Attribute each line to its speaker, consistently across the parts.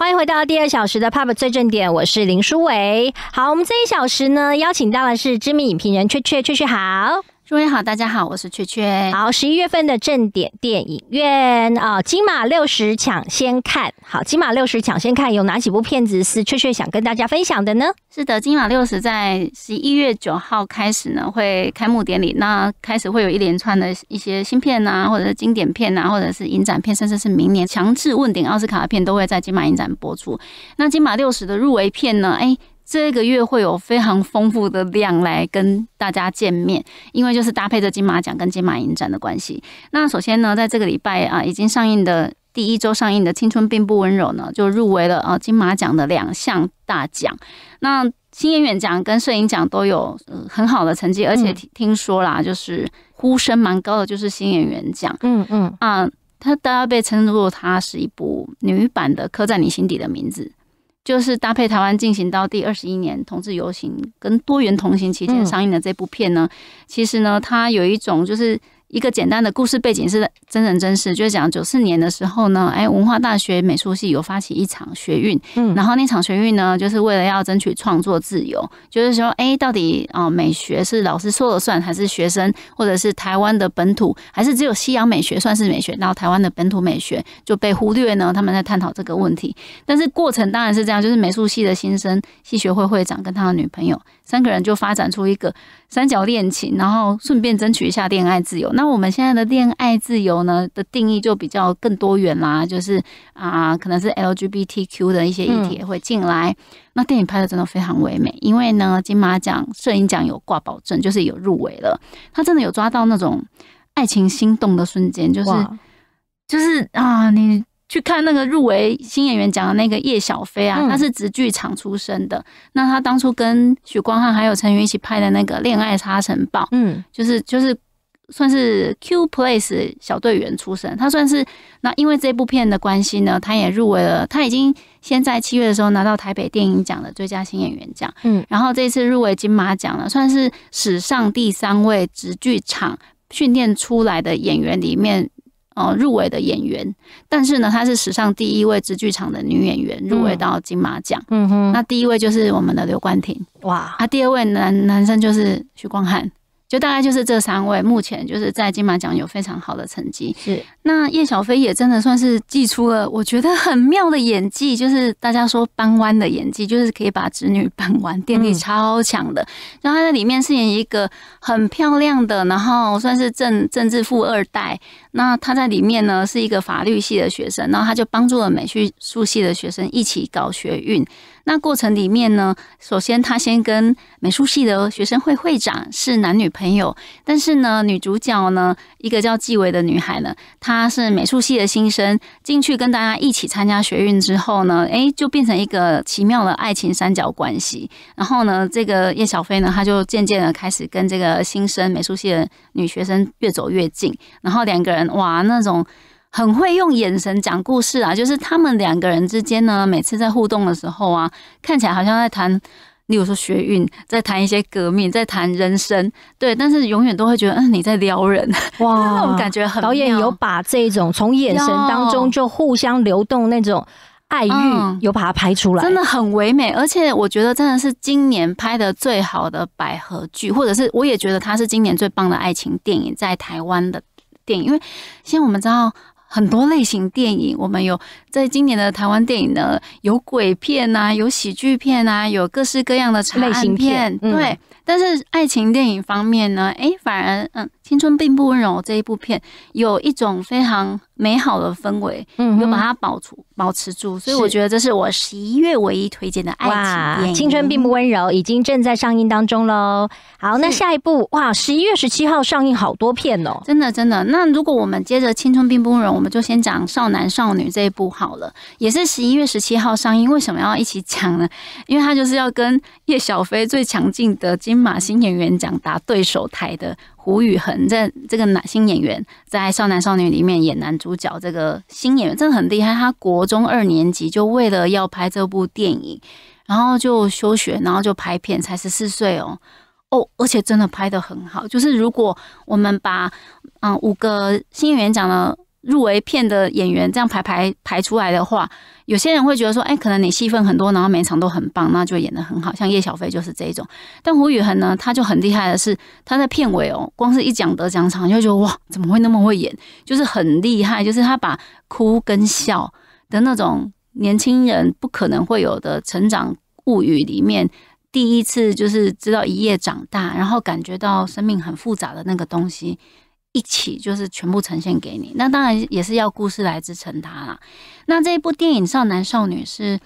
Speaker 1: 欢迎回到第二小时的 Pub 最正点，我是林书伟。好，我们这一小时呢，邀请到的是知名影评人雀雀雀雀，好。各位好，大家好，我是雀雀。好，十一月份的正点电影院啊，金马六十抢先看。好，金马六十抢
Speaker 2: 先看有哪几部片子是雀雀想跟大家分享的呢？是的，金马六十在十一月九号开始呢，会开幕典礼，那开始会有一连串的一些新片啊，或者是经典片啊，或者是影展片，甚至是明年强制问鼎奥斯卡的片，都会在金马影展播出。那金马六十的入围片呢？哎。这个月会有非常丰富的量来跟大家见面，因为就是搭配着金马奖跟金马影展的关系。那首先呢，在这个礼拜啊，已经上映的第一周上映的《青春并不温柔》呢，就入围了啊金马奖的两项大奖。那新演员奖跟摄影奖都有很好的成绩，而且听说啦，就是呼声蛮高的就是新演员奖。嗯嗯啊，它大家被称作它是一部女版的《刻在你心底的名字》。就是搭配台湾进行到第二十一年同志游行跟多元同行期间上映的这部片呢，其实呢，它有一种就是。一个简单的故事背景是真人真事，就是讲九四年的时候呢，哎，文化大学美术系有发起一场学运，嗯，然后那场学运呢，就是为了要争取创作自由，就是说，哎，到底哦，美学是老师说了算，还是学生，或者是台湾的本土，还是只有西洋美学算是美学？然后台湾的本土美学就被忽略呢？他们在探讨这个问题，但是过程当然是这样，就是美术系的新生系学会会长跟他的女朋友三个人就发展出一个三角恋情，然后顺便争取一下恋爱自由。那我们现在的恋爱自由呢的定义就比较更多元啦，就是啊，可能是 LGBTQ 的一些议题会进来。那电影拍的真的非常唯美，因为呢，金马奖摄影奖有挂保证，就是有入围了。他真的有抓到那种爱情心动的瞬间，就是就是啊，你去看那个入围新演员奖的那个叶小飞啊，他是直剧场出身的。那他当初跟许光汉还有陈云一起拍的那个《恋爱沙尘暴》，嗯，就是就是。算是 Q Place 小队员出身，他算是那因为这部片的关系呢，他也入围了。他已经先在七月的时候拿到台北电影奖的最佳新演员奖，嗯，然后这次入围金马奖了，算是史上第三位直剧场训练出来的演员里面，哦入围的演员。但是呢，他是史上第一位直剧场的女演员入围到金马奖，嗯哼。那第一位就是我们的刘冠廷，哇，啊，第二位男男生就是徐光汉。就大概就是这三位，目前就是在金马奖有非常好的成绩。是，那叶小飞也真的算是祭出了我觉得很妙的演技，就是大家说扳弯的演技，就是可以把子女扳弯，电力超强的。然后他在里面饰演一个很漂亮的，然后算是政政治富二代。那他在里面呢是一个法律系的学生，然后他就帮助了美术系的学生一起搞学运。那过程里面呢，首先他先跟美术系的学生会会长是男女朋友，但是呢，女主角呢，一个叫纪伟的女孩呢，她是美术系的新生，进去跟大家一起参加学运之后呢，诶，就变成一个奇妙的爱情三角关系。然后呢，这个叶小飞呢，他就渐渐的开始跟这个新生美术系的女学生越走越近，然后两个人，哇，那种。很会用眼神讲故事啊，就是他们两个人之间呢，每次在互动的时候啊，看起来好像在谈，例如说学运，在谈一些革命，在谈人生，对，但是永远都会觉得，嗯，你在撩人，哇，那种感觉很。导演有把这种从眼神当中就互相流动那种爱欲，有把它拍出来，真的很唯美。而且我觉得真的是今年拍的最好的百合剧，或者是我也觉得它是今年最棒的爱情电影，在台湾的电影，因为现在我们知道。很多类型电影，我们有在今年的台湾电影呢，有鬼片呐，有喜剧片呐，有各式各样的类型片，对。但是爱情电影方面呢，哎，反而嗯。青春并不温柔这一部片有一种非常美好的氛围，嗯，有把它保住、保持住，所以我觉得这是我十一月唯一推荐的爱情电影。青春并不温柔已经正在上映当中喽。好，那下一部哇，十一月十七号上映好多片哦，真的真的。那如果我们接着青春并不温柔，我们就先讲少男少女这一部好了，也是十一月十七号上映。为什么要一起讲呢？因为它就是要跟叶小飞最强劲的金马新演员奖打对手台的。胡宇恒在这个男新演员在《少男少女》里面演男主角，这个新演员真的很厉害。他国中二年级就为了要拍这部电影，然后就休学，然后就拍片，才十四岁哦哦，而且真的拍的很好。就是如果我们把嗯五个新演员讲了。入围片的演员这样排排排出来的话，有些人会觉得说，哎，可能你戏份很多，然后每场都很棒，那就演的很好。像叶小飞就是这一种，但胡宇恒呢，他就很厉害的是他在片尾哦，光是一讲得奖场，就觉得哇，怎么会那么会演？就是很厉害，就是他把哭跟笑的那种年轻人不可能会有的成长物语里面，第一次就是知道一夜长大，然后感觉到生命很复杂的那个东西。一起就是全部呈现给你，那当然也是要故事来支撑它啦。那这一部电影《少男少女》是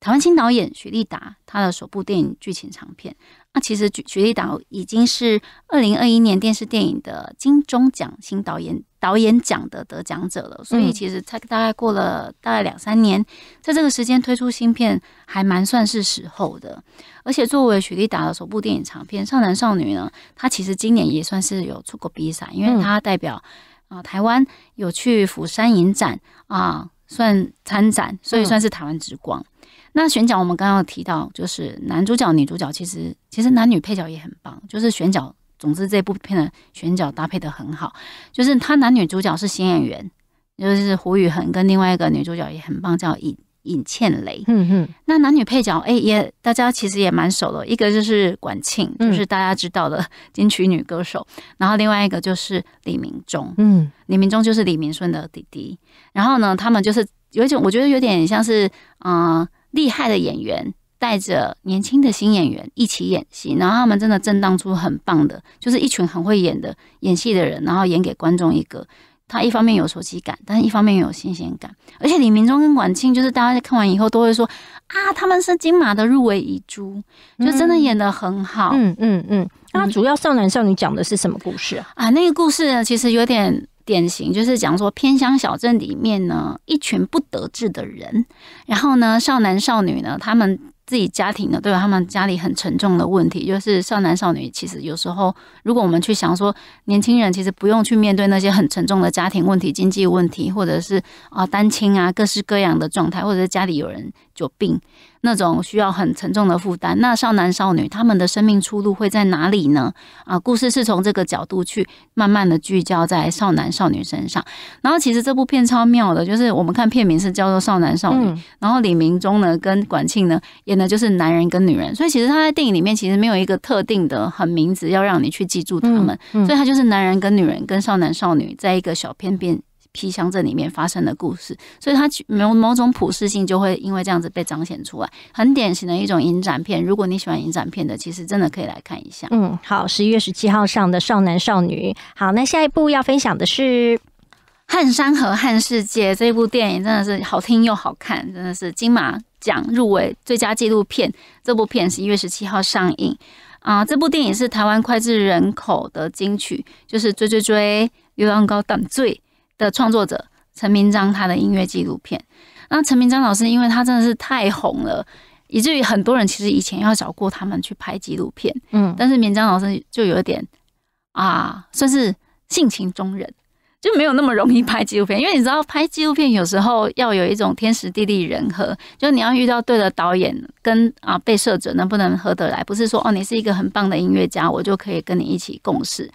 Speaker 2: 台湾新导演许丽达他的首部电影剧情长片。那其实举举例达已经是二零二一年电视电影的金钟奖新导演导演奖的得奖者了，所以其实大概过了大概两三年，在这个时间推出新片还蛮算是时候的。而且作为许丽达的首部电影长片《少男少女》呢，他其实今年也算是有出过比赛，因为他代表啊台湾有去釜山影展啊算参展，所以算是台湾之光。那选角，我们刚刚提到，就是男主角、女主角，其实其实男女配角也很棒。就是选角，总之这部片的选角搭配的很好。就是他男女主角是新演员，就是胡宇恒跟另外一个女主角也很棒，叫尹尹倩蕾。嗯那男女配角，哎，也大家其实也蛮熟的。一个就是管庆，就是大家知道的 金曲女歌手。然后另外一个就是李明忠，嗯，李明忠就是李明顺的弟弟。然后呢，他们就是有一种，我觉得有点像是，嗯。厉害的演员带着年轻的新演员一起演戏，然后他们真的震荡出很棒的，就是一群很会演的演戏的人，然后演给观众一个，他一方面有熟悉感，但是一方面又有新鲜感。而且李明忠跟管庆就是大家看完以后都会说啊，他们是金马的入围遗珠，就真的演得很好。嗯嗯嗯。那主要少男少女讲的是什么故事啊？啊，那个故事其实有点。典型就是讲说偏乡小镇里面呢，一群不得志的人，然后呢，少男少女呢，他们自己家庭的，对吧？他们家里很沉重的问题，就是少男少女其实有时候，如果我们去想说，年轻人其实不用去面对那些很沉重的家庭问题、经济问题，或者是啊单亲啊各式各样的状态，或者是家里有人。有病那种需要很沉重的负担，那少男少女他们的生命出路会在哪里呢？啊，故事是从这个角度去慢慢的聚焦在少男少女身上。然后其实这部片超妙的，就是我们看片名是叫做《少男少女》，然后李明忠呢跟管庆呢演的就是男人跟女人，所以其实他在电影里面其实没有一个特定的很名字要让你去记住他们，所以他就是男人跟女人跟少男少女在一个小片片。皮箱镇里面发生的故事，所以它有某种普世性，就会因为这样子被彰显出来。很典型的一种影展片，如果你喜欢影展片的，其实真的可以来看一下。嗯，好，十一月十七号
Speaker 1: 上的《少男少女》。好，那下一步要分享的是《
Speaker 2: 汉山河汉世界》这部电影，真的是好听又好看，真的是金马奖入围最佳纪录片。这部片十一月十七号上映啊，这部电影是台湾脍炙人口的金曲，就是追追追，月阳高等醉、的创作者陈明章，他的音乐纪录片。那陈明章老师，因为他真的是太红了，以至于很多人其实以前要找过他们去拍纪录片。嗯，但是明章老师就有点啊，算是性情中人，就没有那么容易拍纪录片。因为你知道，拍纪录片有时候要有一种天时地利人和，就你要遇到对的导演，跟啊被摄者能不能合得来，不是说哦你是一个很棒的音乐家，我就可以跟你一起共事。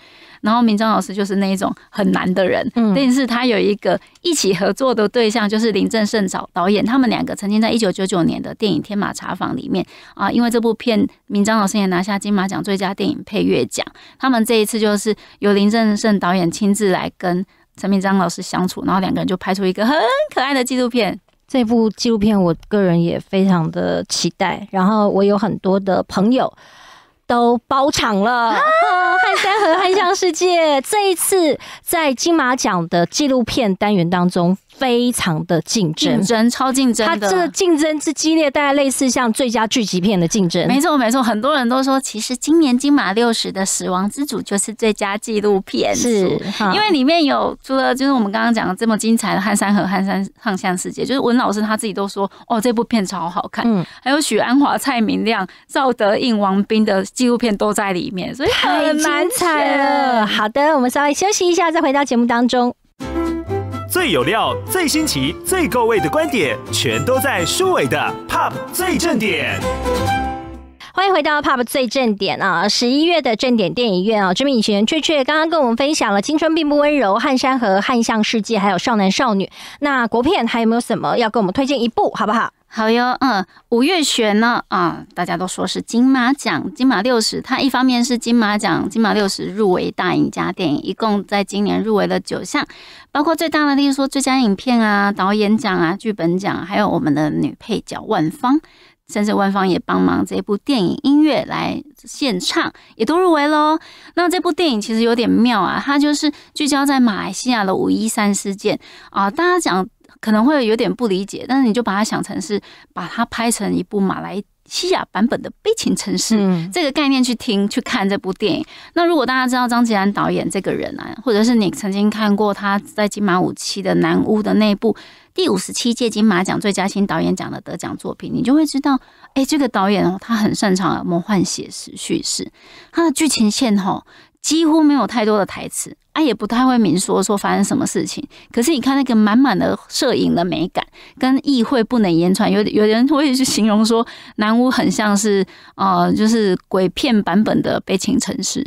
Speaker 2: 然后，明章老师就是那一种很难的人，但是他有一个一起合作的对象，就是林正盛导演。他们两个曾经在一九九九年的电影《天马茶坊》里面啊，因为这部片，明章老师也拿下金马奖最佳电影配乐奖。他们这一次就是由林正盛导演亲自来跟陈明章老师相处，然后两个人就拍出一个很可爱的纪录片。
Speaker 1: 这部纪录片我个人也非常的期待。然后我有很多的朋友。都包场了，《汉三和汉乡世界》这一次在金马奖的纪录片单元当中。非常的竞争，竞争超竞争的。它这个竞争之激烈，大概类似像最佳剧集片的竞争。没错，
Speaker 2: 没错。很多人都说，其实今年金马六十的《死亡之组》就是最佳纪录片。是，因为里面有除了就是我们刚刚讲的这么精彩的汉山和汉山、汉相世界，就是文老师他自己都说哦，这部片超好看。嗯。还有许鞍华、蔡明亮、赵德胤、王斌的纪录片都在里面，所以很难彩
Speaker 1: 了。好的，我们稍微休息一下，再回到节目当中。
Speaker 2: 最有料、最新奇、最够味的观点，全都在舒伟的《Pop 最正点》。
Speaker 1: 欢迎回到《Pop 最正点》啊！十一月的正点电影院啊，知名影星人雀雀刚刚跟我们分享了《青春并不温柔》《汉山河》《汉向世界》，还有《少男少女》。那国片还有没有什么要跟我们推荐一部，好不好？好哟，
Speaker 2: 嗯，五月璇呢？啊，大家都说是金马奖、金马六十。它一方面是金马奖、金马六十入围大赢家电影，一共在今年入围了九项，包括最大的，例如说最佳影片啊、导演奖啊、剧本奖，还有我们的女配角万芳，甚至万芳也帮忙这部电影音乐来献唱，也都入围喽。那这部电影其实有点妙啊，它就是聚焦在马来西亚的五一三事件啊，大家讲。可能会有点不理解，但是你就把它想成是把它拍成一部马来西亚版本的《悲情城市》这个概念去听、去看这部电影。那如果大家知道张吉安导演这个人啊，或者是你曾经看过他在金马五期的《南屋》的那部第五十七届金马奖最佳新导演奖的得奖作品，你就会知道，哎，这个导演哦，他很擅长魔幻写实叙事，他的剧情线哈。几乎没有太多的台词，啊，也不太会明说说发生什么事情。可是你看那个满满的摄影的美感，跟意会不能言传。有有人会去形容说，南屋很像是呃，就是鬼片版本的悲情城市。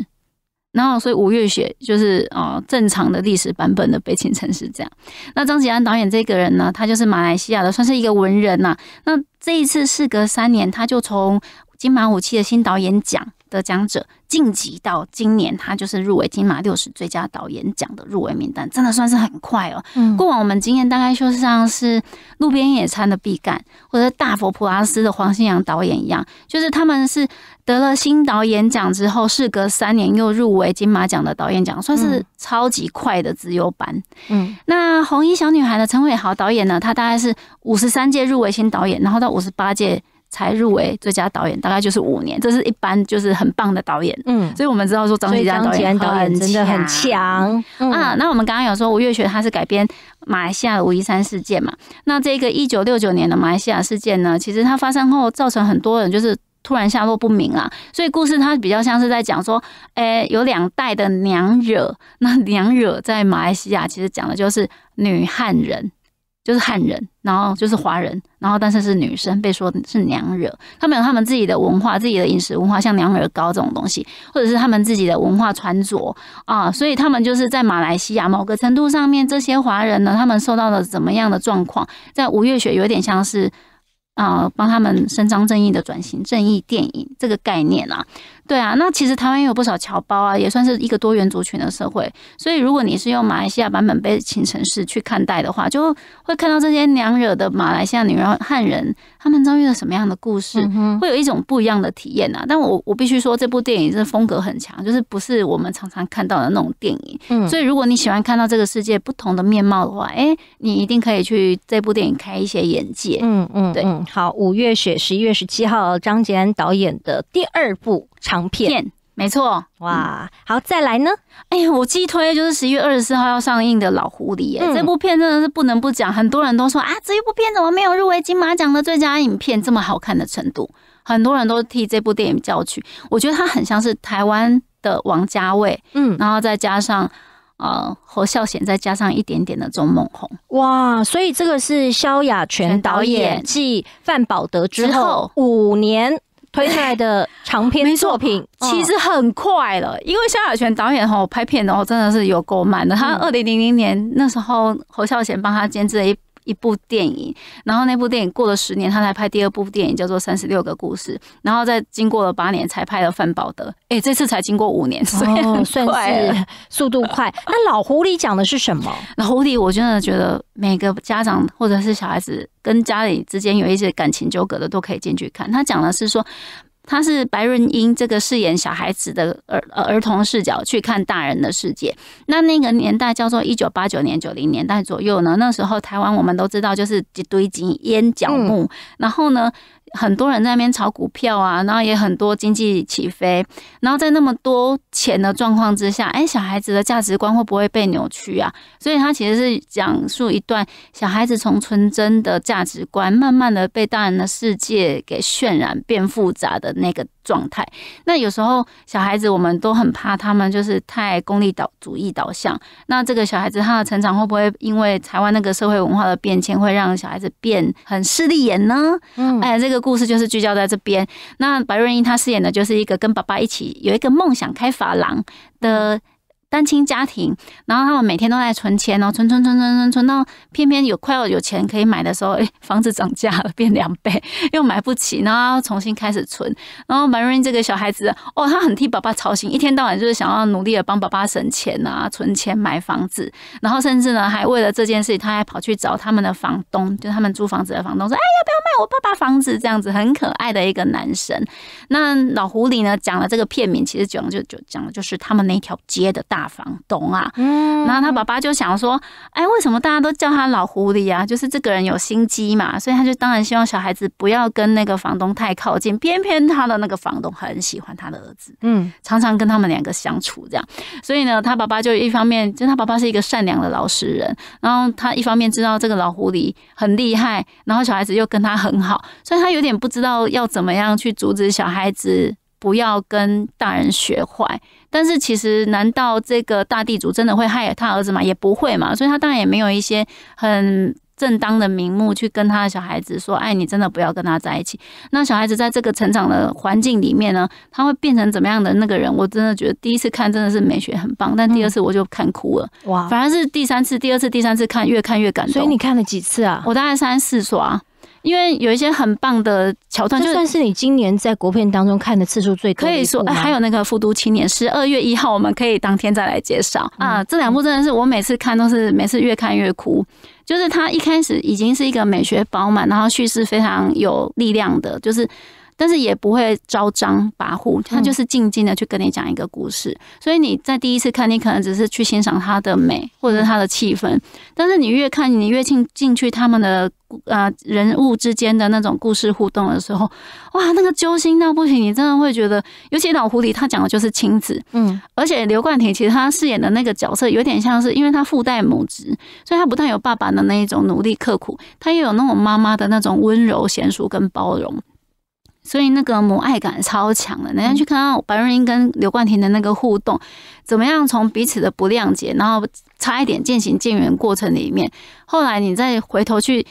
Speaker 2: 然后，所以吴月雪就是呃正常的历史版本的悲情城市这样。那张吉安导演这个人呢，他就是马来西亚的，算是一个文人呐。那这一次事隔三年，他就从金马五期的新导演奖。得奖者晋级到今年，他就是入围金马六十最佳导演奖的入围名单，真的算是很快哦。嗯，过往我们经验大概就像是《路边野餐》的毕赣或者《大佛普拉斯》的黄新阳导演一样，就是他们是得了新导演奖之后，事隔三年又入围金马奖的导演奖，算是超级快的自由班。嗯，那红衣小女孩的陈伟豪导演呢，他大概是五十三届入围新导演，然后到五十八届。才入围最佳导演，大概就是五年，这是一般就是很棒的导演。嗯，所以我们知道说张子安导演真的很强啊。那我们刚刚有说吴月雪他是改编马来西亚的五一三事件嘛？那这个一九六九年的马来西亚事件呢，其实它发生后造成很多人就是突然下落不明啊。所以故事它比较像是在讲说，哎，有两代的娘惹，那娘惹在马来西亚其实讲的就是女汉人。就是汉人，然后就是华人，然后但是是女生，被说是娘惹，他们有他们自己的文化，自己的饮食文化，像娘惹糕这种东西，或者是他们自己的文化穿着啊，所以他们就是在马来西亚某个程度上面，这些华人呢，他们受到了怎么样的状况？在吴月雪有点像是啊，帮他们伸张正义的转型正义电影这个概念啊。对啊，那其实台湾也有不少侨胞啊，也算是一个多元族群的社会。所以如果你是用马来西亚版本被侵城市去看待的话，就会看到这些娘惹的马来西亚女人、汉人，他们遭遇了什么样的故事，会有一种不一样的体验啊。但我我必须说，这部电影是风格很强，就是不是我们常常看到的那种电影。所以如果你喜欢看到这个世界不同的面貌的话，哎，你一定可以去这部电影开一些眼界。嗯嗯，对，好，五
Speaker 1: 月雪十一月十七号，张捷安导演的第二部长。片没错，
Speaker 2: 哇，好，再来呢？哎呀，我季推就是十一月二十四号要上映的《老狐狸》耶，这部片真的是不能不讲，很多人都说啊，这一部片怎么没有入围金马奖的最佳影片这么好看的程度？很多人都替这部电影叫屈，我觉得它很像是台湾的王家卫，嗯，然后再加上呃侯孝贤，再加上一点点的钟梦红。哇，所
Speaker 1: 以这个是萧亚全导演
Speaker 2: 继范宝德之后五年。推出来的长篇作品其实很快了，因为萧亚全导演吼拍片哦真的是有够慢的，他二零零零年那时候侯孝贤帮他监制了一。一部电影，然后那部电影过了十年，他才拍第二部电影，叫做《三十六个故事》，然后再经过了八年才拍了《范保德》。哎，这次才经过五年，所以算是速度快。那《老狐狸》讲的是什么？《老狐狸》，我真的觉得每个家长或者是小孩子跟家里之间有一些感情纠葛的都可以进去看。他讲的是说。他是白润英这个饰演小孩子的儿儿童视角去看大人的世界。那那个年代叫做一九八九年九零年代左右呢，那时候台湾我们都知道就是一堆金烟角木，然后呢。很多人在那边炒股票啊，然后也很多经济起飞，然后在那么多钱的状况之下，哎，小孩子的价值观会不会被扭曲啊？所以他其实是讲述一段小孩子从纯真的价值观，慢慢的被大人的世界给渲染变复杂的那个。状态，那有时候小孩子我们都很怕他们就是太功利导主义导向。那这个小孩子他的成长会不会因为台湾那个社会文化的变迁，会让小孩子变很势利眼呢？嗯，哎，这个故事就是聚焦在这边。那白润英她饰演的就是一个跟爸爸一起有一个梦想开发廊的。单亲家庭，然后他们每天都在存钱哦，存存存存存存到，偏偏有快要有钱可以买的时候，哎，房子涨价了，变两倍，又买不起，然后重新开始存。然后 Marine 这个小孩子哦，他很替爸爸操心，一天到晚就是想要努力的帮爸爸省钱啊，存钱买房子。然后甚至呢，还为了这件事，他还跑去找他们的房东，就他们租房子的房东，说：“哎，要不要卖我爸爸房子？”这样子很可爱的一个男生。那老狐狸呢，讲了这个片名，其实讲就就讲的就是他们那条街的大。大房东啊，嗯，然后他爸爸就想说，哎，为什么大家都叫他老狐狸啊？就是这个人有心机嘛，所以他就当然希望小孩子不要跟那个房东太靠近。偏偏他的那个房东很喜欢他的儿子，嗯，常常跟他们两个相处这样，所以呢，他爸爸就一方面，就他爸爸是一个善良的老实人，然后他一方面知道这个老狐狸很厉害，然后小孩子又跟他很好，所以他有点不知道要怎么样去阻止小孩子。不要跟大人学坏，但是其实难道这个大地主真的会害他儿子吗？也不会嘛，所以他当然也没有一些很正当的名目去跟他的小孩子说：“哎，你真的不要跟他在一起。”那小孩子在这个成长的环境里面呢，他会变成怎么样的那个人？我真的觉得第一次看真的是美学很棒，但第二次我就看哭了。哇，反而是第三次、第二次、第三次看越看越感动。所以你看了几次啊？我大概三四刷。因为有一些很棒的桥段，就算是你今年在国片当中看的次数最多，可以说，哎，还有那个《复读青年》，十二月一号我们可以当天再来介绍啊。这两部真的是我每次看都是每次越看越哭，就是它一开始已经是一个美学饱满，然后叙事非常有力量的，就是。但是也不会招张跋扈，他就是静静的去跟你讲一个故事。所以你在第一次看，你可能只是去欣赏他的美，或者是的气氛。但是你越看，你越进进去他们的呃人物之间的那种故事互动的时候，哇，那个揪心到不行！你真的会觉得，尤其《老狐狸》他讲的就是亲子。嗯，而且刘冠廷其实他饰演的那个角色有点像是，因为他父代母职，所以他不但有爸爸的那一种努力刻苦，他也有那种妈妈的那种温柔、娴熟跟包容。所以那个母爱感超强的。你要去看到白润英跟刘冠廷的那个互动，怎么样从彼此的不谅解，然后差一点渐行渐远过程里面，后来你再回头去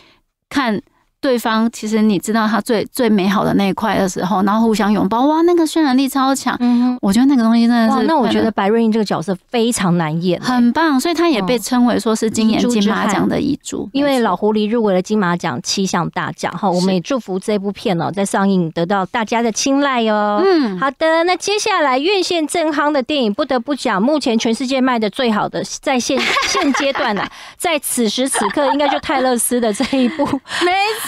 Speaker 2: 看。对方其实你知道他最最美好的那一块的时候，然后互相拥抱，哇，那个渲染力超强。嗯，我觉得那个东西真的是。那我觉得白瑞英这个角色非常难演。很棒，所以他也被称为说是今年金马奖的遗
Speaker 1: 嘱。因为老狐狸入围了金马奖七项大奖哈。我们也祝福这部片哦，在上映得到大家的青睐哟。嗯，好的，那接下来院线正夯的电影，不得不讲，目前全世界卖的最好的在现 现阶段呢，在
Speaker 2: 此时此刻应该就泰勒斯的这一部 没。
Speaker 1: 演唱会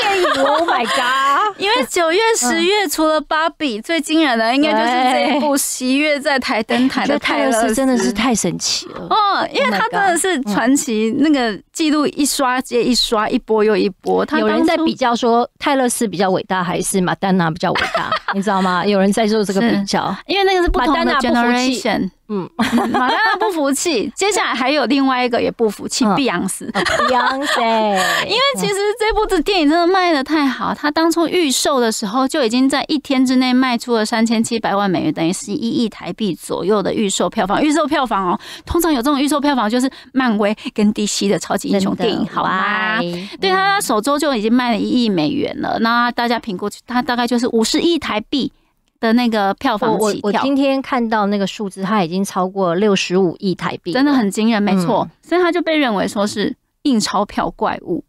Speaker 1: 电影，Oh my god！因为九月、十
Speaker 2: 月除了芭比，最惊人的应该就是这一部十一月在台登台的泰勒斯，真的是太神奇了。哦，因为他真的是传奇，那个记录一刷接一刷，一波又一波。有人在比较说泰
Speaker 1: 勒斯比较伟大还是马丹娜比较伟大，你知道吗？有人在做这个比较，
Speaker 2: 因为那个是马丹娜不服气。嗯，马拉拉不服气，接下来还有另外一个也不服气，碧昂斯。碧昂斯，因为其实这部电影真的卖的太好，他当初预售的时候就已经在一天之内卖出了三千七百万美元，等于是一亿台币左右的预售票房。预售票房哦，通常有这种预售票房就是漫威跟 DC 的超级英雄电影好卖。对，他首周就已经卖了一亿美元了，那大家评估，他大概就是五十亿台币。的那个票房起跳，我我今天看到那个数字，它已经超过六十五亿台币，真的很惊人。没错，所以它就被认为说是印钞票怪物，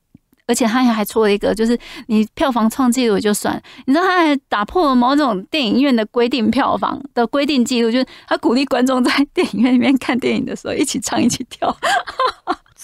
Speaker 2: 而且它还出了一个，就是你票房创纪录就算，你知道它还打破了某种电影院的规定票房的规定记录，就是它鼓励观众在电影院里面看电影的时候一起唱一起跳。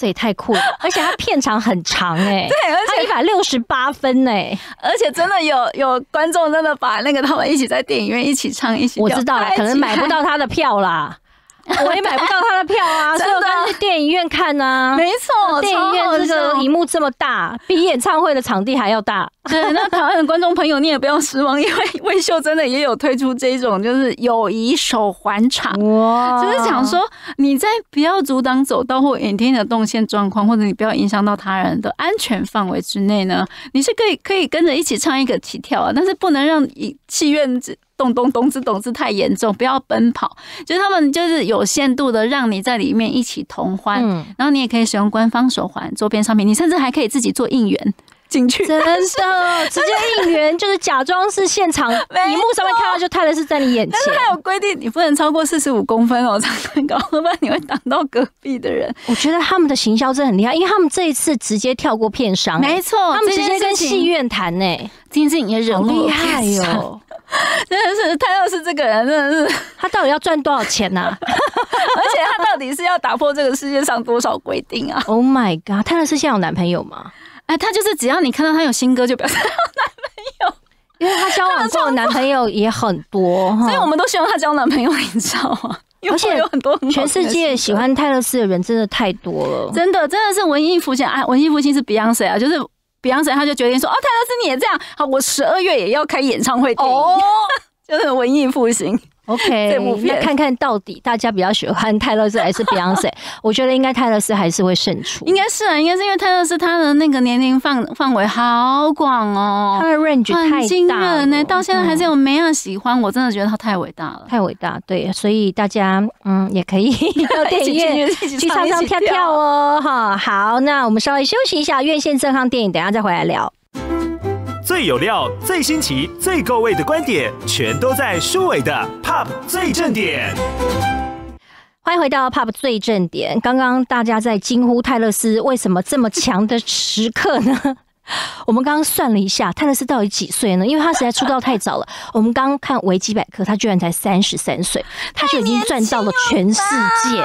Speaker 1: 这也太酷了，而且它片长很长哎，
Speaker 2: 对，而且一百六十八分哎，而
Speaker 1: 且真的有有观众真的把那个他们一起在电影院一起唱一起，我知道，可能买不到他的票啦。
Speaker 2: 我也买不到他的票啊，只有去
Speaker 1: 电影院看啊，没错，电影院这个荧幕这么大，比演唱会的场地还要大。对，那台
Speaker 2: 湾的观众朋友，你也不要失望，因为魏秀真的也有推出这种就是友谊手环场，就是想说你在不要阻挡走道或影厅的动线状况，或者你不要影响到他人的安全范围之内呢，你是可以可以跟着一起唱一个起跳啊，但是不能让影戏院子。咚咚咚之咚之太严重，不要奔跑。就是他们就是有限度的让你在里面一起同欢，然后你也可以使用官方手环、周边商品，你甚至还可以自己做应援。进去，真的 直接应援，就是假装是现场，荧幕上面看到就泰勒是在你眼前。但是有规定，你不能超过四十五公分哦，长身高，不然你会挡到隔壁的人。
Speaker 1: 我觉得他们的行销真的很厉害，因为他们这一次直接跳过片商，没错，他们直接跟戏院谈呢、
Speaker 2: 这件事情也忍怒，厉害哟！真的是泰勒 是这个人，真的是他到底要赚多少钱啊？而且他到底是要打破这个世界上多少规定
Speaker 1: 啊？Oh my god，泰勒是现有男朋友吗？哎，他就是只要你看到他有新歌，就表示有男朋友，因为他交往过的男朋友也很多所以我们都希望他交男朋友，你知道吗？
Speaker 2: 而且有很多全世界
Speaker 1: 喜欢泰勒斯的人真的太多了，真
Speaker 2: 的真的是文艺复兴啊！文艺复兴是 Beyonce 啊，就是 Beyonce，他就决定说哦，泰勒斯你也这样，好，我十二月也要开演唱会哦。就是文艺复兴，OK，那看看
Speaker 1: 到底大家比较喜欢泰勒斯 还是 Beyonce？我觉得应该泰勒斯还是会胜
Speaker 2: 出。应该是，啊，应该是因为泰勒斯他的那个年龄范范围好广哦，他的 range 很惊人呢，到现在还是有没有喜欢，我真的觉得他太伟大了，太伟大。对，所以大家嗯也可以到电影院去唱唱跳跳哦，
Speaker 1: 哈。好，那我们稍微休息一下，院线正看电影，等下再回来聊。
Speaker 2: 最有料、最新奇、最够味的观点，全都在书尾的《Pub 最正点》。
Speaker 1: 欢迎回到《Pub 最正点》，刚刚大家在惊呼泰勒斯为什么这么强的时刻呢？我们刚刚算了一下，泰勒斯到底几岁呢？因为他实在出道太早了。我们刚刚看维基百科，他居然才三十三岁，他就已经赚到了全世界。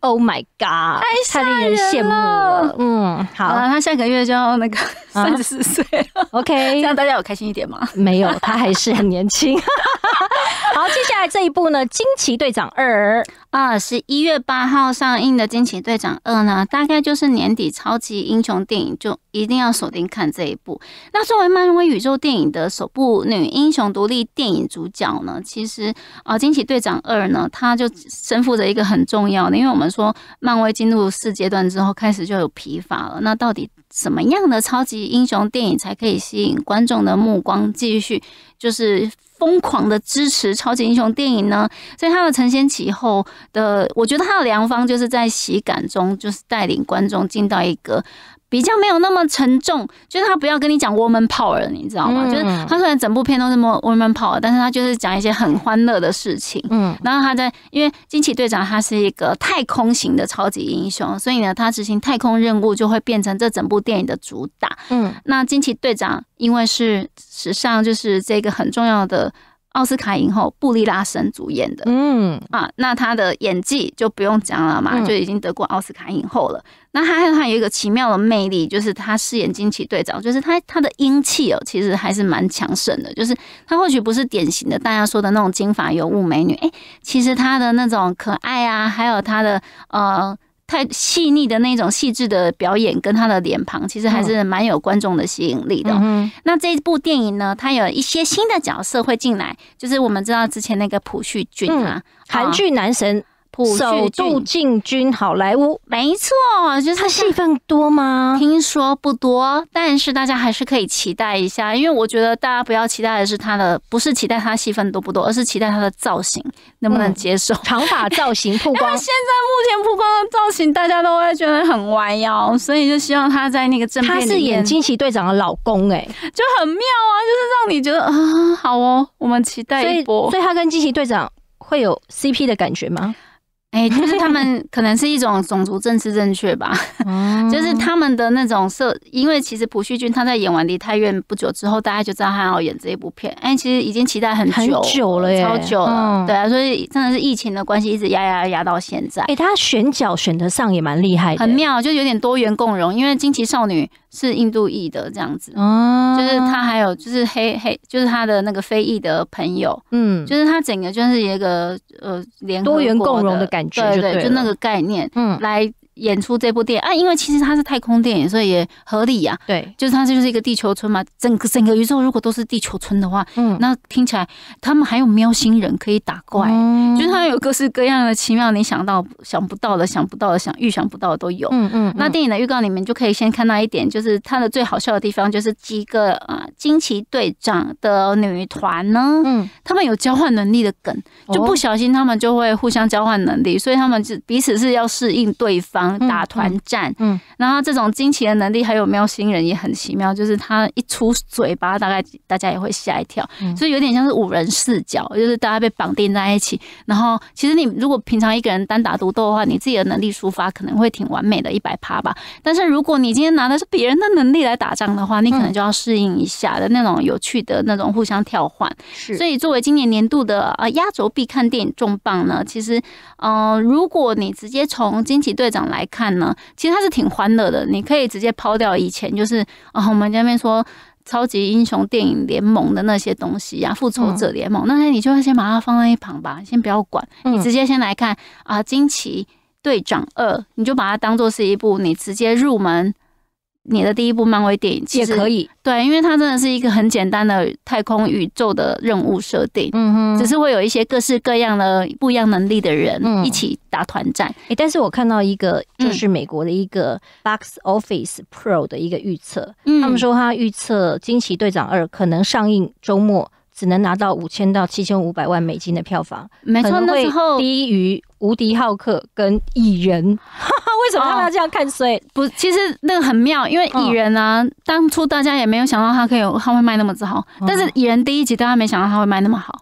Speaker 1: Oh my god！太令人羡慕了。嗯，好了，他下个月就要那个三十四岁。OK，这样大家有
Speaker 2: 开心一点吗？没有，他还是很年轻。好，接下来这一部呢，《惊奇队长二》。啊，十一月八号上映的《惊奇队长二》呢，大概就是年底超级英雄电影就一定要锁定看这一部。那作为漫威宇宙电影的首部女英雄独立电影主角呢，其实啊，《惊奇队长二》呢，它就身负着一个很重要的，因为我们说漫威进入四阶段之后，开始就有疲乏了。那到底什么样的超级英雄电影才可以吸引观众的目光，继续就是？疯狂的支持超级英雄电影呢，所以他的承先启后的，我觉得他的良方就是在喜感中，就是带领观众进到一个。比较没有那么沉重，就是他不要跟你讲 woman power，你知道吗？就是他虽然整部片都是么 woman power，但是他就是讲一些很欢乐的事情。嗯，然后他在因为惊奇队长他是一个太空型的超级英雄，所以呢，他执行太空任务就会变成这整部电影的主打。嗯，那惊奇队长因为是史上就是这个很重要的。奥斯卡影后布利拉森主演的，嗯啊，那她的演技就不用讲了嘛，就已经得过奥斯卡影后了。那她还有有一个奇妙的魅力，就是她饰演惊奇队长，就是她她的英气哦，其实还是蛮强盛的。就是她或许不是典型的大家说的那种金发尤物美女，哎，其实她的那种可爱啊，还有她的呃。太细腻的那种细致的表演，跟他的脸庞，其实还是蛮有观众的吸引力的。那这一部电影呢，它有一些新的角色会进来，就是我们知道之前那个朴叙俊啊，韩剧男神。首度
Speaker 1: 进军好莱坞，没错，就是他戏
Speaker 2: 份多吗？听说不多，但是大家还是可以期待一下，因为我觉得大家不要期待的是他的，不是期待他戏份多不多，而是期待他的造型能不能接受。长发造型，曝光现在目前曝光的造型大家都会觉得很弯腰，所以就希望他在那个正片他是演惊奇队长的老公，哎，就很妙啊，就是让你觉得啊，好哦，我们期待一波。所以他跟惊奇队长会有 CP 的感觉吗？哎，就是他们可能是一种种族政治正确吧，就是他们的那种设，因为其实朴叙俊他在演完《梨泰院》不久之后，大家就知道他要演这一部片，哎，其实已经期待很久很久了耶，超久了，对啊，所以真的是疫情的关系一直压压压到现在。哎，
Speaker 1: 他选角选的上也蛮厉害的，很妙，
Speaker 2: 就有点多元共融，因为《惊奇少女》是印度裔的这样子，哦，就是他还有就是黑黑就是他的那个非裔的朋友，嗯，就是他整个就是一个呃联多元共融的感。对对，就那个概念，嗯，来。演出这部电影啊，因为其实它是太空电影，所以也合理呀。对，就是它就是一个地球村嘛。整个整个宇宙如果都是地球村的话，嗯，那听起来他们还有喵星人可以打怪，就是他有各式各样的奇妙，你想到想不到的、想不到的、想预想不到的都有。嗯嗯。那电影的预告里面就可以先看到一点，就是它的最好笑的地方就是几个啊惊奇队长的女团呢，嗯，他们有交换能力的梗，就不小心他们就会互相交换能力，所以他们就彼此是要适应对方。打团战，嗯，然后这种惊奇的能力，还有喵星人也很奇妙，就是他一出嘴巴，大概大家也会吓一跳，所以有点像是五人视角，就是大家被绑定在一起。然后，其实你如果平常一个人单打独斗的话，你自己的能力出发可能会挺完美的，一百趴吧。但是如果你今天拿的是别人的能力来打仗的话，你可能就要适应一下的那种有趣的那种互相跳换。是，所以作为今年年度的啊压轴必看电影重磅呢，其实，嗯，如果你直接从惊奇队长。来看呢，其实它是挺欢乐的。你可以直接抛掉以前就是啊，我们这边说超级英雄电影联盟的那些东西呀，复仇者联盟，那那你就先把它放在一旁吧，先不要管。你直接先来看啊，《惊奇队长二》，你就把它当做是一部你直接入门。你的第一部漫威电影也可以，对，因为它真的是一个很简单的太空宇宙的任务设定，嗯哼，只是会有一些各式各样的不一样能力的人一起打团战。哎，但是我看到一个就是美国的一个
Speaker 1: Box Office Pro 的一个预测，他们说他预测《惊奇队长二》可能上映周末。只能拿到五千到七千五百万美金的票房，没错，那时候
Speaker 2: 低于《无敌浩克》跟《蚁人》。为什么们要这样看？所以不，其实那个很妙，因为《蚁人》啊，当初大家也没有想到他可以他会卖那么之好。但是《蚁人》第一集，大家没想到他会卖那么好。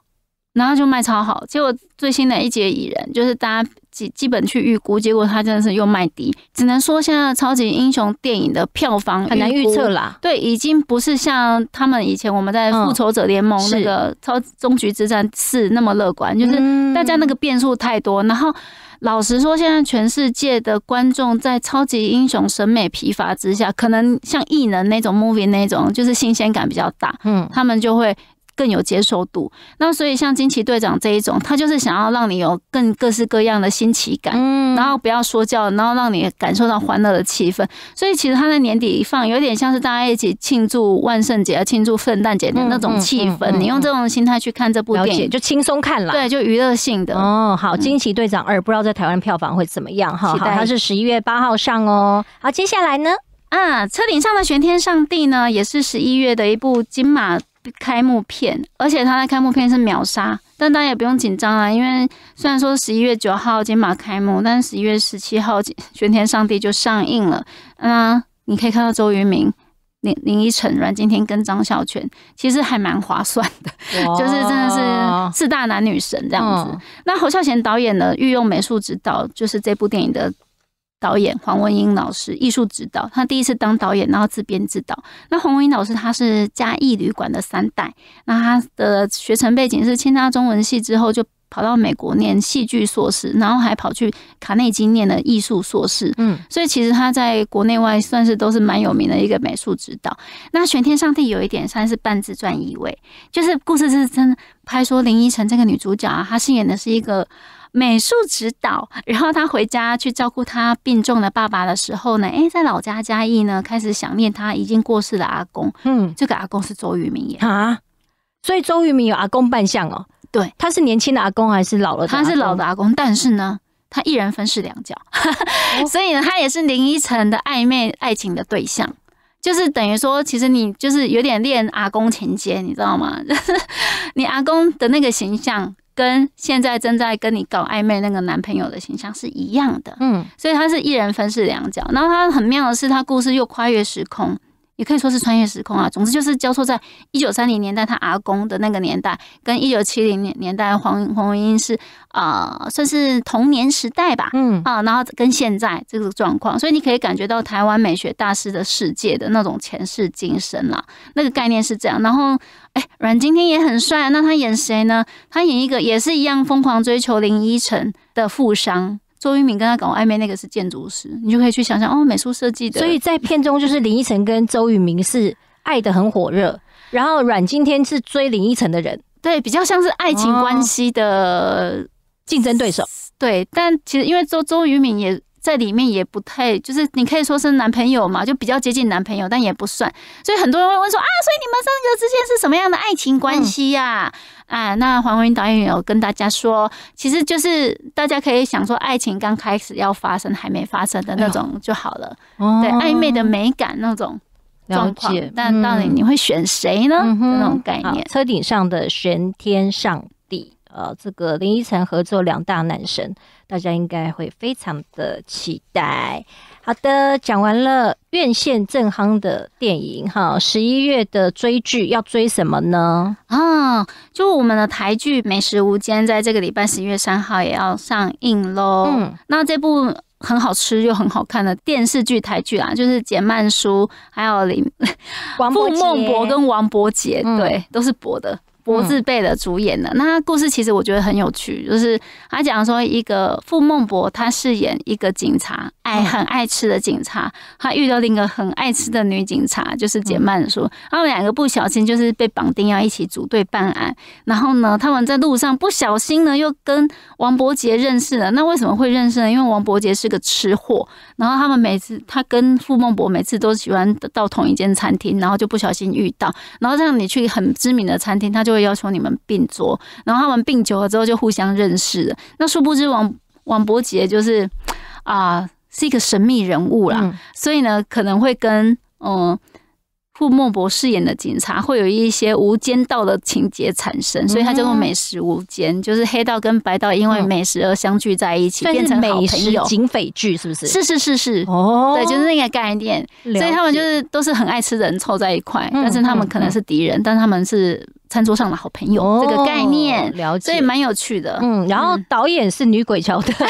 Speaker 2: 然后就卖超好，结果最新的一节蚁人，就是大家基基本去预估，结果它真的是又卖低。只能说现在的超级英雄电影的票房很难预测啦。对，已经不是像他们以前我们在复仇者联盟那个超终局之战四那么乐观，就是大家那个变数太多。然后老实说，现在全世界的观众在超级英雄审美疲乏之下，可能像异能那种 movie 那种，就是新鲜感比较大，嗯，他们就会。更有接受度，那所以像惊奇队长这一种，他就是想要让你有更各式各样的新奇感，嗯，然后不要说教，然后让你感受到欢乐的气氛。所以其实他在年底一放，有点像是大家一起庆祝万圣节、庆祝圣诞节的那种气氛。你用这种心态去看这部电影，就轻松看了，对，就娱乐性的。哦，
Speaker 1: 好，惊奇队长二不知道在台湾票房会怎么样哈？好，它是十一月八号上哦。好，接
Speaker 2: 下来呢？啊，车顶上的玄天上帝呢，也是十一月的一部金马。开幕片，而且它的开幕片是秒杀，但大家也不用紧张啊，因为虽然说十一月九号金马开幕，但十一月十七号《玄天上帝》就上映了。嗯，你可以看到周渝民、林林依晨、阮经天跟张孝全，其实还蛮划算的，就是真的是四大男女神这样子。那侯孝贤导演的御用美术指导，就是这部电影的。导演黄文英老师，艺术指导，他第一次当导演，然后自编自导。那黄文英老师他是嘉义旅馆的三代，那他的学成背景是清大中文系之后就。跑到美国念戏剧硕士，然后还跑去卡内基念的艺术硕士。嗯，所以其实他在国内外算是都是蛮有名的一个美术指导。那《玄天上帝》有一点算是半自传意味，就是故事是真的拍说林依晨这个女主角啊，她饰演的是一个美术指导，然后她回家去照顾她病重的爸爸的时候呢，哎，在老家嘉义呢开始想念她已经过世的阿公。嗯，这个阿公是周渝民演啊，所以周渝民有阿公扮相哦。对，他是年轻的阿公还是老了？他是老的阿公，但是呢，他一人分饰两角，所以呢，他也是林依晨的暧昧爱情的对象，就是等于说，其实你就是有点恋阿公情节，你知道吗？你阿公的那个形象跟现在正在跟你搞暧昧那个男朋友的形象是一样的，嗯，所以他是一人分饰两角。然后他很妙的是，他故事又跨越时空。也可以说是穿越时空啊，总之就是交错在一九三零年代他阿公的那个年代，跟一九七零年年代黄黄文英是啊，算是童年时代吧，嗯啊，然后跟现在这个状况，所以你可以感觉到台湾美学大师的世界的那种前世今生啦，那个概念是这样。然后哎，阮经天也很帅，那他演谁呢？他演一个也是一样疯狂追求林依晨的富商。周渝民跟他搞暧昧那个是建筑师，你就可以去想想哦，美术设计的。所以在
Speaker 1: 片中，就是林依晨跟周渝民是爱的很火热，
Speaker 2: 然后阮经天是追林依晨的人，对，比较像是爱情关系的竞争对手。对，但其实因为周周渝民也在里面，也不太就是你可以说是男朋友嘛，就比较接近男朋友，但也不算。所以很多人会问说啊，所以你们三个之间是什么样的爱情关系呀？啊，那黄文导演有跟大家说，其实就是大家可以想说，爱情刚开始要发生还没发生的那种就好了，对，暧昧的美感那种状况。那到底你会选谁呢？那种
Speaker 1: 概念，车顶上的玄天上帝，呃，这个林依晨合作两大男神，大家应该会非常的期待。好的，讲完了院线正夯的电影哈，十一月的追剧要追什么呢？
Speaker 2: 啊，就我们的台剧《美食无间》在这个礼拜十一月三号也要上映喽。嗯，那这部很好吃又很好看的电视剧台剧啊，就是简曼书还有林王付 孟博跟王博杰，对，都是博的。博智贝的主演的那故事，其实我觉得很有趣，就是他讲说一个傅孟博，他饰演一个警察，爱很爱吃的警察，他遇到另一个很爱吃的女警察，就是简曼说，他们两个不小心就是被绑定要一起组队办案，然后呢，他们在路上不小心呢又跟王伯杰认识了。那为什么会认识呢？因为王伯杰是个吃货，然后他们每次他跟傅孟博每次都喜欢到同一间餐厅，然后就不小心遇到，然后这样你去很知名的餐厅，他就。就会要求你们并坐，然后他们并久了之后就互相认识了。那殊不知王王伯杰就是啊，是一个神秘人物啦。所以呢，可能会跟嗯傅孟博饰演的警察会有一些无间道的情节产生，所以他叫做美食无间，就是黑道跟白道因为美食而相聚在一起，变成美友。警匪剧，是不是？是是是是哦，对，就是那个概念。所以他们就是都是很爱吃人凑在一块，但是他们可能是敌人，但他们是。餐桌上的好朋友这个概念，了解，所以蛮有趣的。嗯，然后导演是《女鬼桥》的，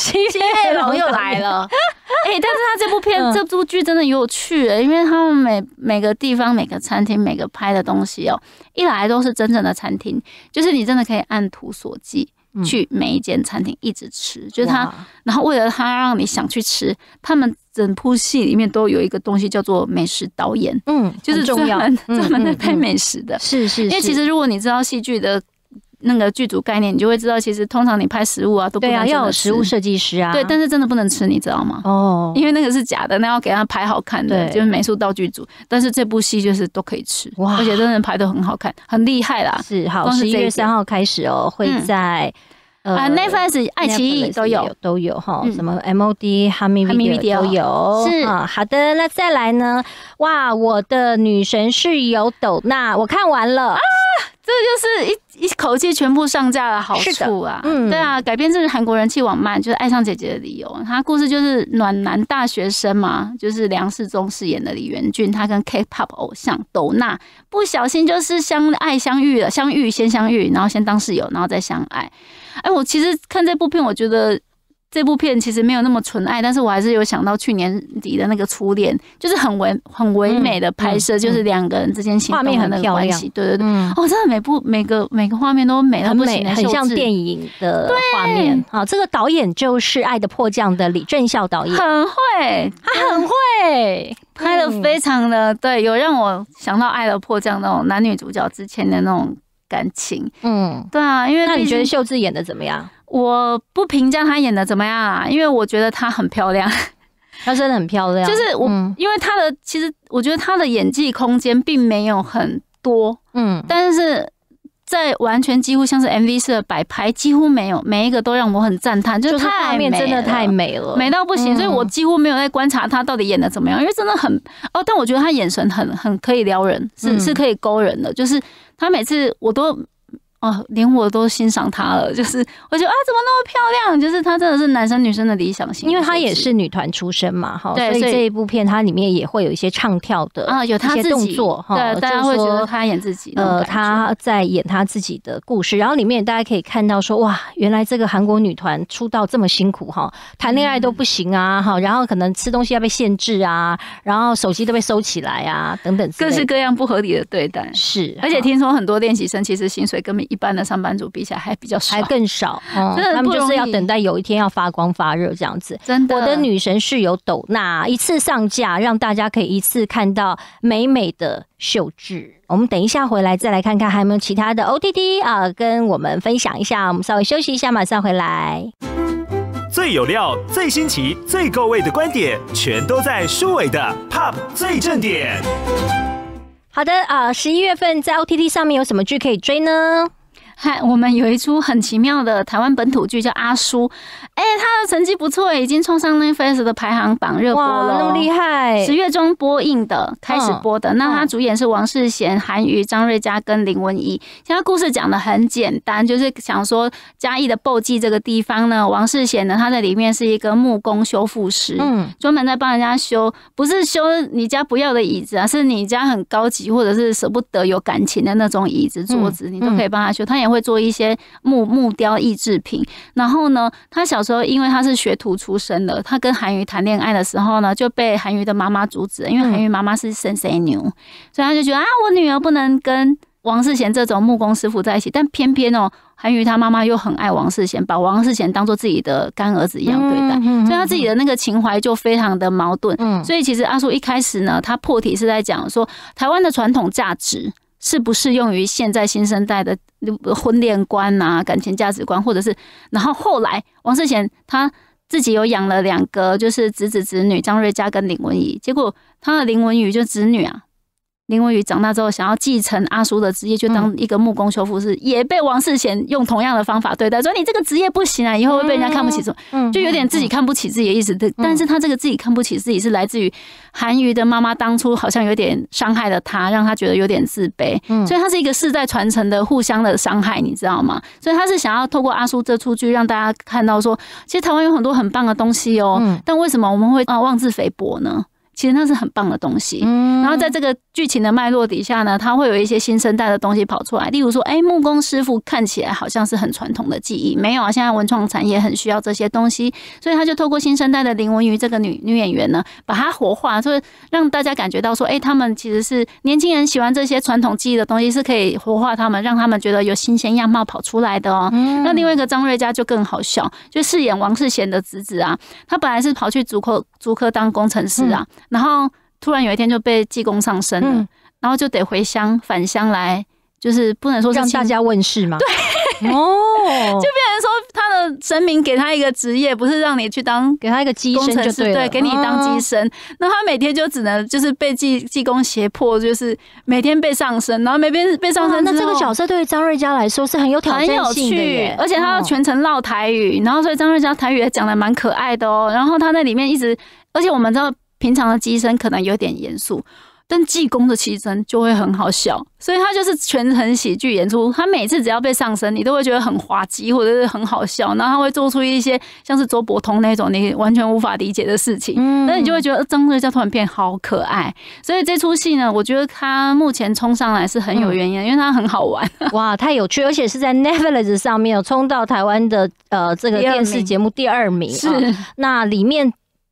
Speaker 2: 新月龙又来了。哎，但是他这部片、这部剧真的有趣，因为他们每每个地方、每个餐厅、每个拍的东西哦，一来都是真正的餐厅，就是你真的可以按图索骥去每一间餐厅一直吃，就是他。然后为了他，让你想去吃他们。整部戏里面都有一个东西叫做美食导演，嗯，就是专门专门拍美食的，是是。因为其实如果你知道戏剧的那个剧组概念，你就会知道，其实通常你拍食物啊，都对要有食物设计师啊，对，但是真的不能吃，你知道吗？哦，因为那个是假的，那要给他拍好看的，就是美术道具组。但是这部戏就是都可以吃，哇，而且真的拍的很好看，很厉害啦。是好，十一月三号开始哦，会在。啊，Netflix、爱奇
Speaker 1: 艺都有都有哈，什么 MOD、哈密 V 都有，是啊，好的，那再来呢？哇，我的女神是有抖娜，我看完
Speaker 2: 了啊。这就是一一口气全部上架的好处啊！嗯，对啊，改编这是韩国人气网漫，就是《爱上姐姐的理由》。他故事就是暖男大学生嘛，就是梁世宗饰演的李元俊，他跟 K-pop 偶像斗娜不小心就是相爱相遇了，相遇先相遇，然后先当室友，然后再相爱。哎，我其实看这部片，我觉得。这部片其实没有那么纯爱，但是我还是有想到去年底的那个初恋，就是很唯很唯美的拍摄，就是两个人之间情画面和那个关对对对，哦，真的每部每个每个画面都美，很美，很像电影
Speaker 1: 的画面
Speaker 2: 啊。这个导演就是《爱的迫降》的李正孝导演，很会，他很会拍的，非常的对，有让我想到《爱的迫降》那种男女主角之前的那种感情，嗯，对啊，因为那你觉得秀智演的怎么样？我不评价她演的怎么样啊，因为我觉得她很漂亮，她真的很漂亮。就是我，因为她的其实我觉得她的演技空间并没有很多，嗯，但是在完全几乎像是 MV 式的摆拍，几乎没有每一个都让我很赞叹，就是画面真的太美了，美到不行。所以我几乎没有在观察她到底演的怎么样，因为真的很哦，但我觉得她眼神很很可以撩人，是是可以勾人的，就是她每次我都。哦，连我都欣赏她了，就是我觉得啊，怎么那么漂亮？就是她真的是男生女生的理想型，因为她也是女团出身嘛，哈，所以这一
Speaker 1: 部片它里面也会有一些唱跳的啊，有她些动作，对，大家会觉得她演
Speaker 2: 自己，呃，
Speaker 1: 她在演她自己的故事，然后里面大家可以看到说，哇，原来这个韩国女团出道这么辛苦哈，谈恋爱都不行啊哈，然后可能吃东西要被限制啊，
Speaker 2: 然后手机都被收起来啊，等等，各式各样不合理的对待是，而且听说很多练习生其实薪水根本。一般的上班族比起来还比较少，还更少，真的他们就是要等待
Speaker 1: 有一天要发光发热这样子。真的，我的女神室友抖娜一次上架，让大家可以一次看到美美的秀智。我们等一下回来再来看看还有没有其他的 OTT 啊，跟我们分享一下。我们稍微休息一下，马上回来。
Speaker 2: 最有料、最新奇、最够味的观点，全都在舒
Speaker 1: 伟的 Pop 最正点。好的啊，十一月份在 OTT 上
Speaker 2: 面有什么剧可以追呢？嗨，我们有一出很奇妙的台湾本土剧叫《阿叔》，哎，他的成绩不错，已经冲上那 Face 的排行榜热播了，那么厉害！十月中播映的，开始播的。那他主演是王世贤、韩瑜、张瑞佳跟林文怡。现在故事讲的很简单，就是想说嘉义的暴记这个地方呢，王世贤呢，他在里面是一个木工修复师，嗯，专门在帮人家修，不是修你家不要的椅子啊，是你家很高级或者是舍不得有感情的那种椅子桌子，你都可以帮他修，他也。会做一些木木雕异制品，然后呢，他小时候因为他是学徒出身的，他跟韩愈谈恋爱的时候呢，就被韩愈的妈妈阻止，因为韩愈妈妈是神神牛，所以他就觉得啊，我女儿不能跟王世贤这种木工师傅在一起。但偏偏哦，韩愈他妈妈又很爱王世贤，把王世贤当做自己的干儿子一样对待，所以他自己的那个情怀就非常的矛盾。所以其实阿叔一开始呢，他破题是在讲说台湾的传统价值。适不适用于现在新生代的婚恋观啊、感情价值观，或者是，然后后来王世贤他自己又养了两个，就是侄子侄女张瑞佳跟林文怡，结果他的林文怡就侄女啊。林文宇长大之后想要继承阿叔的职业，就当一个木工修复师，也被王世贤用同样的方法对待，说你这个职业不行啊，以后会被人家看不起，就有点自己看不起自己的意思。但是，他这个自己看不起自己是来自于韩瑜的妈妈当初好像有点伤害了他，让他觉得有点自卑。所以，他是一个世代传承的互相的伤害，你知道吗？所以，他是想要透过阿叔这出剧让大家看到，说其实台湾有很多很棒的东西哦，但为什么我们会啊妄自菲薄呢？其实那是很棒的东西。嗯，然后在这个剧情的脉络底下呢，他会有一些新生代的东西跑出来，例如说，哎，木工师傅看起来好像是很传统的技艺，没有啊，现在文创产业很需要这些东西，所以他就透过新生代的林文瑜这个女女演员呢，把她活化，所以让大家感觉到说，哎，他们其实是年轻人喜欢这些传统技艺的东西，是可以活化他们，让他们觉得有新鲜样貌跑出来的哦。那另外一个张瑞家就更好笑，就饰演王世贤的侄子啊，他本来是跑去足科足科当工程师啊。然后突然有一天就被济公上身了，然后就得回乡返乡来，就是不能说是让大家问世嘛，对，哦，就变成说他的神明给他一个职业，不是让你去当给他一个机身就对给你当机生，那他每天就只能就是被济济公胁迫，就是每天被上身，然后每天被上身。那这个角色对于张瑞佳来说是很有挑战，很有趣，而且他要全程唠台语，然后所以张瑞佳台语也讲的蛮可爱的哦。然后他在里面一直，而且我们知道。平常的机身可能有点严肃，但济公的鸡声就会很好笑，所以他就是全程喜剧演出。他每次只要被上身，你都会觉得很滑稽或者是很好笑，然后他会做出一些像是周伯通那种你完全无法理解的事情，那你就会觉得张瑞江突然变好可爱。所以这出戏呢，我觉得他目前冲上来是很有原因，因为他很好玩。哇，太有趣，而且是在 Netflix 上面有冲到台湾的呃这个电视节目
Speaker 1: 第二名。是，那里面。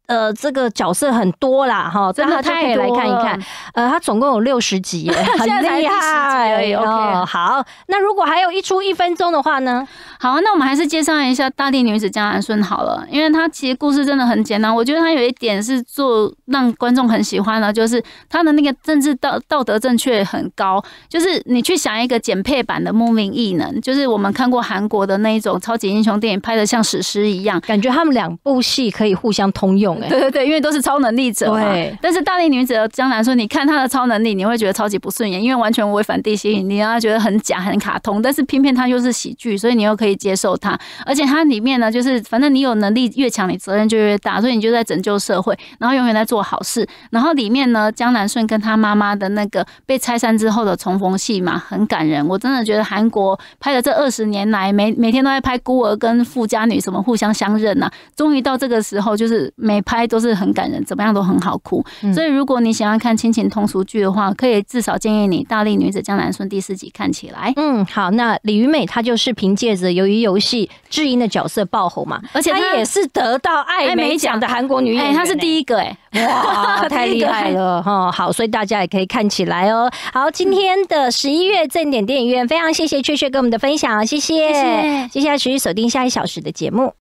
Speaker 1: 呃，这个角色很多啦，哈，真的他可以来看一看。呃，它总共有六十集，很厉害。哎呦，
Speaker 2: 好，那如果还有一出一分钟的话呢？好，那我们还是介绍一下《大地女子江南顺》好了，因为它其实故事真的很简单。我觉得它有一点是做让观众很喜欢的，就是它的那个政治道道德正确很高。就是你去想一个减配版的《慕名异能》，就是我们看过韩国的那一种超级英雄电影，拍的像史诗一样，感觉他们两部戏可以互相通用。对对对，因为都是超能力者嘛。对。但是大力女子的江南顺，你看她的超能力，你会觉得超级不顺眼，因为完全违反地心引力，让他觉得很假、很卡通。但是偏偏她又是喜剧，所以你又可以接受她。而且它里面呢，就是反正你有能力越强，你责任就越大，所以你就在拯救社会，然后永远在做好事。然后里面呢，江南顺跟他妈妈的那个被拆散之后的重逢戏嘛，很感人。我真的觉得韩国拍的这二十年来，每每天都在拍孤儿跟富家女什么互相相认呐，终于到这个时候，就是每。拍都是很感人，怎么样都很好哭。所以如果你想要看亲情通俗剧的话，可以至少建议你《大力女子江南春》第四集看起来。嗯，好，那李云美她就是凭借着《鱿鱼游戏》智英的角色爆红
Speaker 1: 嘛，而且她也是得到爱美奖的韩国女演员，她是第一个哎，哇，太厉害了哈。好，所以大家也可以看起来哦。好，今天的十一月正点电影院，非常谢谢雀雀跟我们的分享，谢谢。接下来续锁定下一小时的节目。